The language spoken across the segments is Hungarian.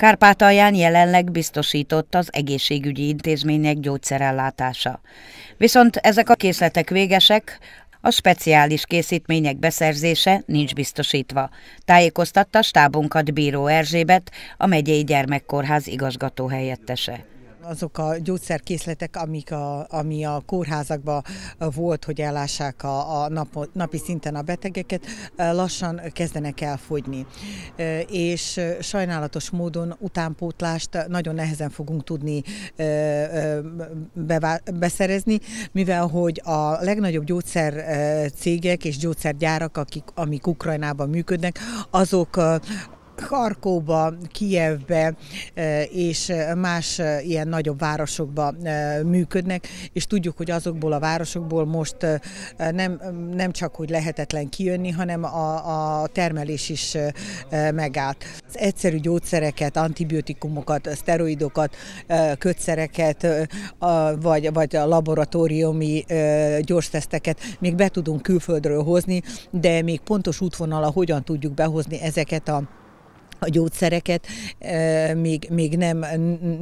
Kárpátalján jelenleg biztosított az egészségügyi intézmények gyógyszerellátása. Viszont ezek a készletek végesek, a speciális készítmények beszerzése nincs biztosítva. Tájékoztatta stábunkat Bíró Erzsébet, a megyei gyermekkórház igazgató helyettese azok a gyógyszerkészletek, amik a, ami a kórházakban volt, hogy ellássák a, a nap, napi szinten a betegeket, lassan kezdenek elfogyni. És sajnálatos módon utánpótlást nagyon nehezen fogunk tudni beszerezni, mivel hogy a legnagyobb gyógyszer cégek és gyógyszergyárak, akik, amik Ukrajnában működnek, azok Karkóba, Kijevbe e, és e, más e, ilyen nagyobb városokba működnek, és tudjuk, hogy azokból a városokból most nem, nem csak, hogy lehetetlen kijönni, hanem a, a termelés is megállt. Az egyszerű gyógyszereket, antibiotikumokat, szteroidokat, kötszereket, vagy, vagy a laboratóriumi teszteket még be tudunk külföldről hozni, de még pontos útvonala hogyan tudjuk behozni ezeket a a gyógyszereket, még, még nem,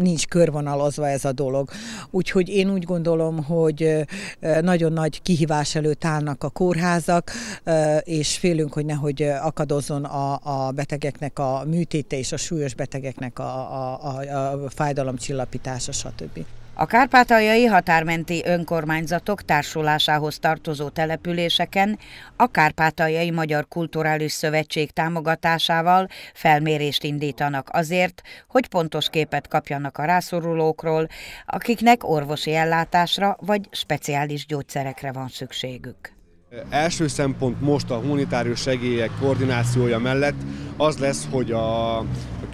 nincs körvonalazva ez a dolog. Úgyhogy én úgy gondolom, hogy nagyon nagy kihívás előtt állnak a kórházak, és félünk, hogy nehogy akadozzon a, a betegeknek a műtéte és a súlyos betegeknek a, a, a, a fájdalomcsillapítása, stb. A kárpátaljai határmenti önkormányzatok társulásához tartozó településeken a Kárpátaljai Magyar Kulturális Szövetség támogatásával felmérést indítanak azért, hogy pontos képet kapjanak a rászorulókról, akiknek orvosi ellátásra vagy speciális gyógyszerekre van szükségük. Első szempont most a humanitárius segélyek koordinációja mellett az lesz, hogy a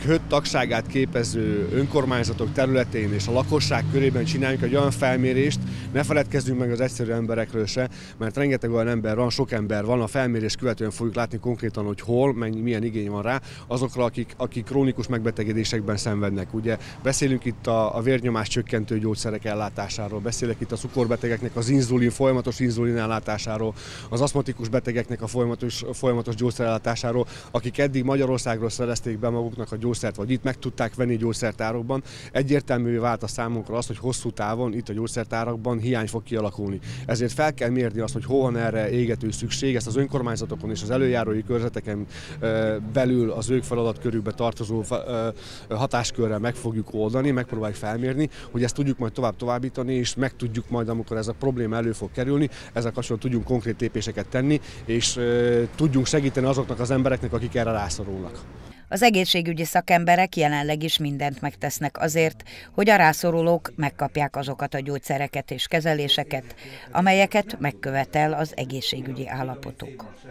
köt tagságát képező önkormányzatok területén és a lakosság körében csináljunk egy olyan felmérést, ne feledkezzünk meg az egyszerű emberekről se, mert rengeteg olyan ember van, sok ember van, a felmérés követően fogjuk látni konkrétan, hogy hol, mennyi, milyen igény van rá, azokra, akik, akik krónikus megbetegedésekben szenvednek. Ugye beszélünk itt a, a vérnyomás csökkentő gyógyszerek ellátásáról, beszélek itt a cukorbetegeknek az inzulin, folyamatos inzulin ellátásáról, az aszmatikus betegeknek a folyamatos, folyamatos gyógyszerellátásáról, akik eddig Magyarországról szerezték be maguknak a gyógyszert, vagy itt meg tudták venni gyógyszertárokban. Egyértelművé vált a számunkra az, hogy hosszú távon itt a gyógyszertárakban hiány fog kialakulni. Ezért fel kell mérni azt, hogy hol van erre égető szükség, ezt az önkormányzatokon és az előjárói körzeteken belül az ők körükbe tartozó hatáskörrel meg fogjuk oldani, megpróbáljuk felmérni, hogy ezt tudjuk majd tovább továbbítani, és meg tudjuk majd, amikor ez a probléma elő fog kerülni, ezzel kapcsolatban tudjunk konkrét konkrét lépéseket tenni, és tudjunk segíteni azoknak az embereknek, akik erre rászorulnak. Az egészségügyi szakemberek jelenleg is mindent megtesznek azért, hogy a rászorulók megkapják azokat a gyógyszereket és kezeléseket, amelyeket megkövetel az egészségügyi állapotuk.